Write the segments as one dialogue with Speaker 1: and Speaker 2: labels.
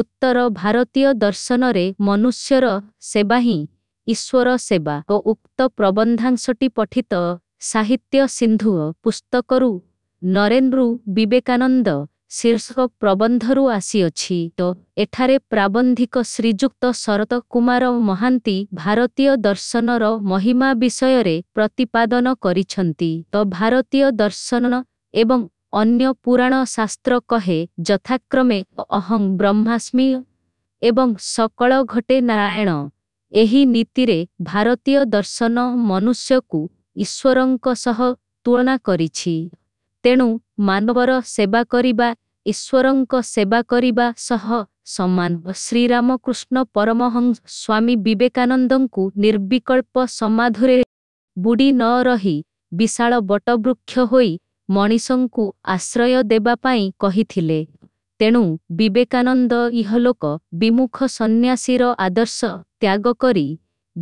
Speaker 1: ଉତ୍ତର ଭାରତୀୟ ଦର୍ଶନରେ ମନୁଷ୍ୟର ସେବା ହିଁ ଈଶ୍ୱର ସେବା ଓ ଉକ୍ତ ପ୍ରବନ୍ଧାଂଶଟି ପଠିତ ସାହିତ୍ୟ ସିନ୍ଧୁ ପୁସ୍ତକରୁ ନରେନ୍ଦ୍ର ବିବେକାନନ୍ଦ ଶୀର୍ଷକ ପ୍ରବନ୍ଧରୁ ଆସିଅଛି ତ ଏଠାରେ ପ୍ରାବନ୍ଧିକ ଶ୍ରୀଯୁକ୍ତ ଶରତ କୁମାର ମହାନ୍ତି ଭାରତୀୟ ଦର୍ଶନର ମହିମା ବିଷୟରେ ପ୍ରତିପାଦନ କରିଛନ୍ତି ତ ଭାରତୀୟ ଦର୍ଶନ ଏବଂ ଅନ୍ୟ ପୁରାଣ ଶାସ୍ତ୍ର କହେ ଯଥାକ୍ରମେ ଅହଂ ବ୍ରହ୍ମାସ୍ମି ଏବଂ ସକଳ ଘଟେ ନାରାୟଣ ଏହି ନୀତିରେ ଭାରତୀୟ ଦର୍ଶନ ମନୁଷ୍ୟକୁ ଈଶ୍ୱରଙ୍କ ସହ ତୁଳନା କରିଛି ତେଣୁ ମାନବର ସେବା କରିବା ଈଶ୍ୱରଙ୍କ ସେବା କରିବା ସହ ସମାନ ଶ୍ରୀରାମକୃଷ୍ଣ ପରମହଂସ ସ୍ୱାମୀ ବିବେକାନନ୍ଦଙ୍କୁ ନିର୍ବିକଳ୍ପ ସମାଧୁରେ ବୁଡ଼ି ନ ରହି ବିଶାଳ ବଟବୃକ୍ଷ ହୋଇ ମଣିଷଙ୍କୁ ଆଶ୍ରୟ ଦେବା ପାଇଁ କହିଥିଲେ ତେଣୁ ବିବେକାନନ୍ଦ ଇହଲୋକ ବିମୁଖ ସନ୍ନ୍ୟାସୀର ଆଦର୍ଶ ତ୍ୟାଗ କରି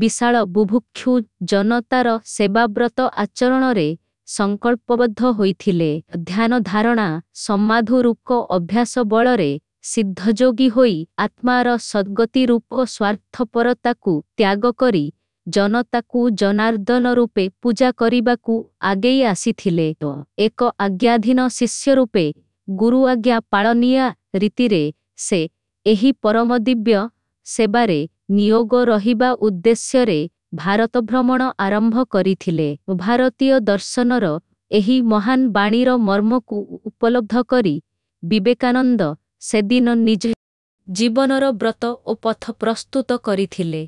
Speaker 1: ବିଶାଳ ବୁଭୁକ୍ଷୁ ଜନତାର ସେବାବ୍ରତ ଆଚରଣରେ ସଂକଳ୍ପବଦ୍ଧ ହୋଇଥିଲେ ଧ୍ୟାନ ଧାରଣା ସମାଧୁରୂପ ଅଭ୍ୟାସ ବଳରେ ସିଦ୍ଧଯୋଗୀ ହୋଇ ଆତ୍ମାର ସଦ୍ଗତି ରୂପ ସ୍ୱାର୍ଥପରତାକୁ ତ୍ୟାଗ କରି ଜନତାକୁ ଜନାର୍ଦ୍ଦନ ରୂପେ ପୂଜା କରିବାକୁ ଆଗେଇ ଆସିଥିଲେ ଏକ ଆଜ୍ଞାଧୀନ ଶିଷ୍ୟ ରୂପେ ଗୁରୁ ଆଜ୍ଞା ପାଳନିଆ ରୀତିରେ ସେ ଏହି ପରମଦିବ୍ୟ ସେବାରେ ନିୟୋଗ ରହିବା ଉଦ୍ଦେଶ୍ୟରେ ଭାରତ ଭ୍ରମଣ ଆରମ୍ଭ କରିଥିଲେ ଭାରତୀୟ ଦର୍ଶନର ଏହି ମହାନ ବାଣୀର ମର୍ମକୁ ଉପଲବ୍ଧ କରି ବିବେକାନନ୍ଦ ସେଦିନ ନିଜେ ଜୀବନର ବ୍ରତ ଓ ପଥ ପ୍ରସ୍ତୁତ କରିଥିଲେ